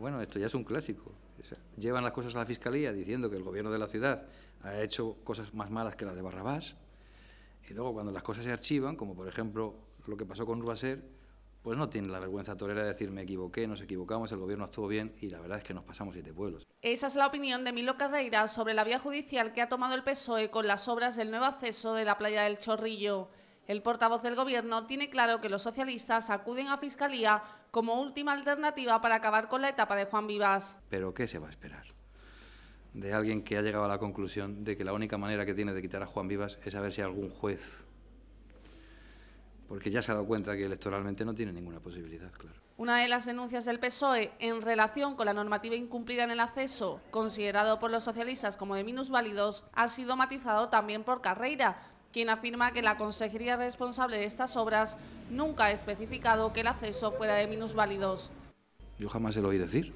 bueno, esto ya es un clásico. llevan las cosas a la Fiscalía diciendo que el gobierno de la ciudad ha hecho cosas más malas que las de Barrabás. Y luego cuando las cosas se archivan, como por ejemplo lo que pasó con Urbaser, pues no tienen la vergüenza torera de decir me equivoqué, nos equivocamos, el gobierno estuvo bien y la verdad es que nos pasamos siete pueblos. Esa es la opinión de Milo Carreira sobre la vía judicial que ha tomado el PSOE con las obras del nuevo acceso de la playa del Chorrillo. El portavoz del Gobierno tiene claro que los socialistas acuden a Fiscalía como última alternativa para acabar con la etapa de Juan Vivas. ¿Pero qué se va a esperar? De alguien que ha llegado a la conclusión de que la única manera que tiene de quitar a Juan Vivas es a ver si algún juez. Porque ya se ha dado cuenta que electoralmente no tiene ninguna posibilidad, claro. Una de las denuncias del PSOE en relación con la normativa incumplida en el acceso, considerado por los socialistas como de minusválidos, ha sido matizado también por Carreira, quien afirma que la consejería responsable de estas obras nunca ha especificado que el acceso fuera de minusválidos. Yo jamás se lo oí decir.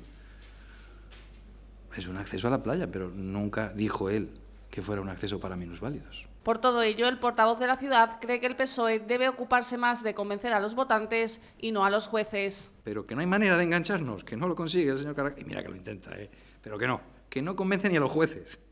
Es un acceso a la playa, pero nunca dijo él que fuera un acceso para minusválidos. Por todo ello, el portavoz de la ciudad cree que el PSOE debe ocuparse más de convencer a los votantes y no a los jueces. Pero que no hay manera de engancharnos, que no lo consigue el señor Caracas. Y mira que lo intenta, ¿eh? pero que no, que no convence ni a los jueces.